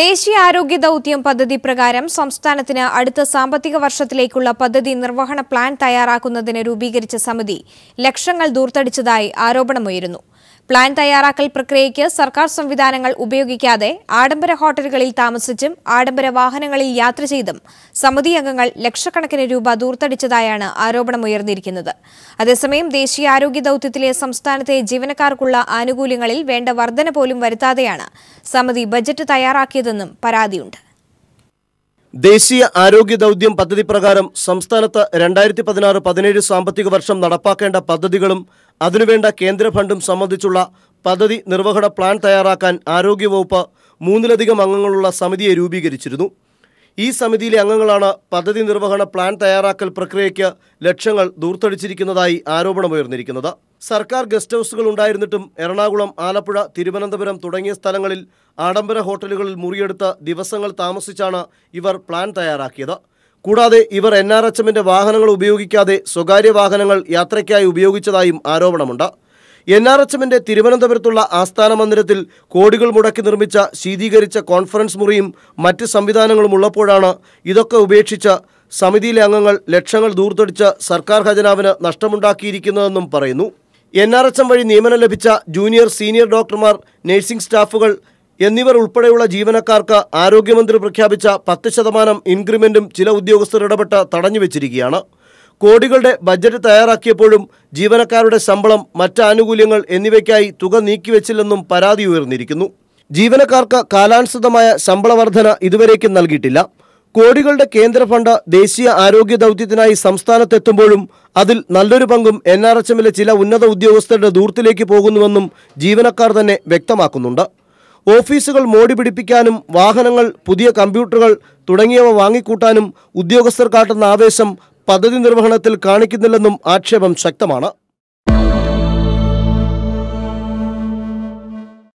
ദേശീയ ആരോഗ്യ ദൌത്യം പദ്ധതി പ്രകാരം സംസ്ഥാനത്തിന് അടുത്ത സാമ്പത്തിക വർഷത്തിലേക്കുള്ള പദ്ധതി നിർവഹണ പ്ലാൻ തയ്യാറാക്കുന്നതിന് രൂപീകരിച്ച സമിതി ലക്ഷങ്ങൾ ദൂർത്തടിച്ചതായി ആരോപണമുയരുന്നു പ്ലാൻ തയ്യാറാക്കൽ പ്രക്രിയയ്ക്ക് സർക്കാർ സംവിധാനങ്ങൾ ഉപയോഗിക്കാതെ ആഡംബര ഹോട്ടലുകളിൽ താമസിച്ചും ആഡംബര വാഹനങ്ങളിൽ യാത്ര ചെയ്തും സമിതി അംഗങ്ങൾ ലക്ഷക്കണക്കിന് രൂപ ദൂർത്തടിച്ചതായാണ് ആരോപണമുയർന്നിരിക്കുന്നത് അതേസമയം ദേശീയ ആരോഗ്യ ദൌത്യത്തിലെ സംസ്ഥാനത്തെ ജീവനക്കാർക്കുള്ള ആനുകൂല്യങ്ങളിൽ വേണ്ട വർധന പോലും വരുത്താതെയാണ് സമിതി ബജറ്റ് തയ്യാറാക്കി നടപ്പാക്കിയതെന്നും പരാതിയുണ്ട് ദേശീയ ആരോഗ്യ ദൗത്യം പദ്ധതി പ്രകാരം സംസ്ഥാനത്ത് രണ്ടായിരത്തി പതിനാറ് പതിനേഴ് സാമ്പത്തിക വർഷം നടപ്പാക്കേണ്ട പദ്ധതികളും അതിനുവേണ്ട കേന്ദ്ര ഫണ്ടും സംബന്ധിച്ചുള്ള പദ്ധതി നിർവഹണ പ്ലാൻ തയ്യാറാക്കാൻ ആരോഗ്യവകുപ്പ് മൂന്നിലധികം അംഗങ്ങളുള്ള സമിതിയെ രൂപീകരിച്ചിരുന്നു ഈ സമിതിയിലെ അംഗങ്ങളാണ് പദ്ധതി നിർവഹണ പ്ലാൻ തയ്യാറാക്കൽ പ്രക്രിയയ്ക്ക് ലക്ഷ്യങ്ങൾ ദൂർത്തടിച്ചിരിക്കുന്നതായി ആരോപണമുയർന്നിരിക്കുന്നത് സർക്കാർ ഗസ്റ്റ് ഹൌസുകൾ ഉണ്ടായിരുന്നിട്ടും എറണാകുളം ആലപ്പുഴ തിരുവനന്തപുരം തുടങ്ങിയ സ്ഥലങ്ങളിൽ ആഡംബര ഹോട്ടലുകളിൽ മുറിയെടുത്ത ദിവസങ്ങൾ താമസിച്ചാണ് ഇവർ പ്ലാൻ തയ്യാറാക്കിയത് കൂടാതെ ഇവർ എൻ ആർ എച്ച് എമ്മിൻ്റെ വാഹനങ്ങൾ ഉപയോഗിക്കാതെ സ്വകാര്യ വാഹനങ്ങൾ യാത്രയ്ക്കായി ഉപയോഗിച്ചതായും ആരോപണമുണ്ട് എൻ ആർ എച്ച് എമ്മിൻ്റെ തിരുവനന്തപുരത്തുള്ള ആസ്ഥാന മന്ദിരത്തിൽ കോടികൾ മുടക്കി നിർമ്മിച്ച ശീതീകരിച്ച കോൺഫറൻസ് മുറിയും മറ്റ് സംവിധാനങ്ങളും ഉള്ളപ്പോഴാണ് ഇതൊക്കെ ഉപേക്ഷിച്ച് സമിതിയിലെ അംഗങ്ങൾ ലക്ഷങ്ങൾ ദൂർത്തടിച്ച് സർക്കാർ ഖജനാവിന് നഷ്ടമുണ്ടാക്കിയിരിക്കുന്നതെന്നും പറയുന്നു എൻ ആർ എച്ച് എം വഴി നിയമനം ലഭിച്ച ജൂനിയർ സീനിയർ ഡോക്ടർമാർ നഴ്സിംഗ് സ്റ്റാഫുകൾ എന്നിവർ ഉൾപ്പെടെയുള്ള ജീവനക്കാർക്ക് ആരോഗ്യമന്ത്രി പ്രഖ്യാപിച്ച പത്ത് ശതമാനം ഇൻക്രിമെൻറ്റും ചില ഉദ്യോഗസ്ഥർ ഇടപെട്ട് തടഞ്ഞുവെച്ചിരിക്കുകയാണ് കോടികളുടെ ബജറ്റ് തയ്യാറാക്കിയപ്പോഴും ജീവനക്കാരുടെ ശമ്പളം മറ്റ് ആനുകൂല്യങ്ങൾ എന്നിവയ്ക്കായി തുക നീക്കിവെച്ചില്ലെന്നും പരാതി ഉയർന്നിരിക്കുന്നു ജീവനക്കാർക്ക് കാലാനുസൃതമായ ശമ്പള വർധന ഇതുവരേക്കും നൽകിയിട്ടില്ല കോടികളുടെ കേന്ദ്ര ഫണ്ട് ദേശീയ ആരോഗ്യ ദൗത്യത്തിനായി സംസ്ഥാനത്തെത്തുമ്പോഴും അതിൽ നല്ലൊരു പങ്കും എൻ ആർ എച്ച് എമ്മിലെ ചില ഉന്നത ഉദ്യോഗസ്ഥരുടെ ദൂരത്തിലേക്ക് പോകുന്നുവെന്നും ജീവനക്കാർ തന്നെ വ്യക്തമാക്കുന്നുണ്ട് ഓഫീസുകൾ മോടി പിടിപ്പിക്കാനും വാഹനങ്ങൾ പുതിയ കമ്പ്യൂട്ടറുകൾ തുടങ്ങിയവ വാങ്ങിക്കൂട്ടാനും ഉദ്യോഗസ്ഥർ കാട്ടുന്ന ആവേശം പദ്ധതി നിർവഹണത്തിൽ കാണിക്കുന്നില്ലെന്നും ആക്ഷേപം ശക്തമാണ്